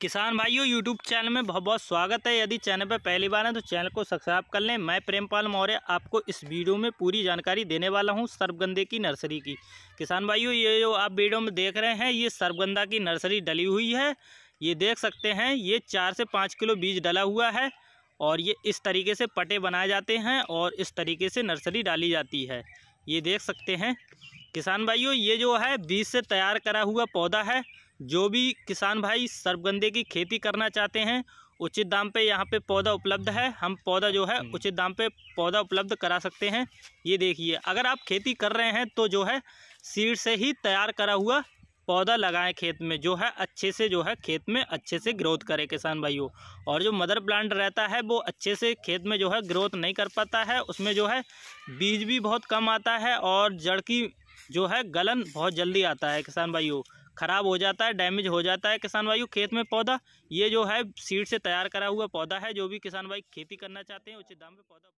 किसान भाइयों YouTube channel में बहुत बहुत स्वागत है यदि चैनल पर पहली बार है तो चैनल को सब्सक्राइब कर लें मैं प्रेमपाल मौर्य आपको इस वीडियो में पूरी जानकारी देने वाला हूं सर्वगंधे की नर्सरी की किसान भाइयों ये जो आप वीडियो में देख रहे हैं ये सर्वगंधा की नर्सरी डली हुई है ये देख सकते हैं ये चार से पाँच किलो बीज डला हुआ है और ये इस तरीके से पटे बनाए जाते हैं और इस तरीके से नर्सरी डाली जाती है ये देख सकते हैं किसान भाइयों ये जो है बीज से तैयार करा हुआ पौधा है जो भी किसान भाई सर्वगंधे की खेती करना चाहते हैं उचित दाम पे यहाँ पे पौधा उपलब्ध है हम पौधा जो है हम्म। उचित दाम पे पौधा उपलब्ध करा सकते हैं ये देखिए अगर आप खेती कर रहे हैं तो जो है सीड से ही तैयार करा हुआ पौधा लगाएं खेत में जो है अच्छे से जो है खेत में अच्छे से ग्रोथ करें किसान भाइयों और जो मदर प्लांट रहता है वो अच्छे से खेत में जो है ग्रोथ नहीं कर पाता है उसमें जो है बीज भी बहुत कम आता है और जड़ की जो है गलन बहुत जल्दी आता है किसान भाइयों ख़राब हो जाता है डैमेज हो जाता है किसान भाई खेत में पौधा ये जो है सीड से तैयार करा हुआ पौधा है जो भी किसान भाई खेती करना चाहते हैं उचित दाम पर पौधा